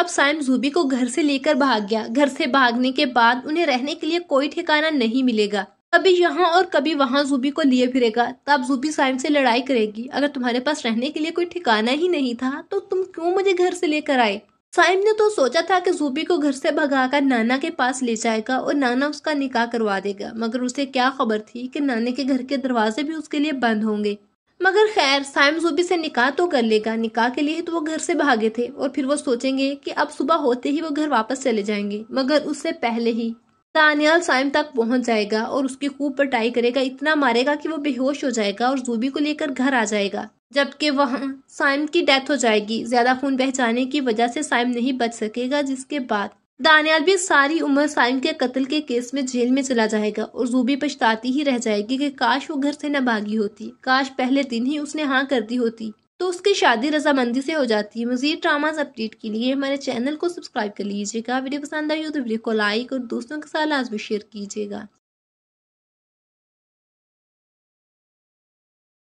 अब साइम जूबी को घर से लेकर भाग गया घर से भागने के बाद उन्हें रहने के लिए कोई ठिकाना नहीं मिलेगा कभी यहाँ और कभी वहाँ जूबी को लिए फिरेगा तब जूबी साइम से लड़ाई करेगी अगर तुम्हारे पास रहने के लिए कोई ठिकाना ही नहीं था तो तुम क्यों मुझे घर से लेकर आए साइम ने तो सोचा था कि जूबी को घर से भगाकर नाना के पास ले जाएगा और नाना उसका निकाह करवा देगा मगर उसे क्या खबर थी कि नाने के घर के दरवाजे भी उसके लिए बंद होंगे मगर खैर साइम जूबी से निकाह तो कर लेगा निकाह के लिए तो वो घर से भागे थे और फिर वो सोचेंगे कि अब सुबह होते ही वो घर वापस चले जाएंगे मगर उससे पहले ही दानियाल साइम तक पहुंच जाएगा और उसकी खूब पटाई करेगा इतना मारेगा कि वो बेहोश हो जाएगा और जूबी को लेकर घर आ जाएगा जबकि वहाँ साइम की डेथ हो जाएगी ज्यादा खून बह जाने की वजह से साइम नहीं बच सकेगा जिसके बाद दानियाल भी सारी उम्र साइम के कत्ल के केस में जेल में चला जाएगा और जूबी पछताती ही रह जाएगी कि काश वो घर से न भागी होती काश पहले दिन ही उसने हाँ कर दी होती तो उसकी शादी रजामंदी से हो जाती है मजीद ड्रामाज अपडेट के लिए हमारे चैनल को सब्सक्राइब कर लीजिएगा वीडियो पसंद आई हो तो वीडियो को लाइक और दोस्तों के साथ लाजमी शेयर कीजिएगा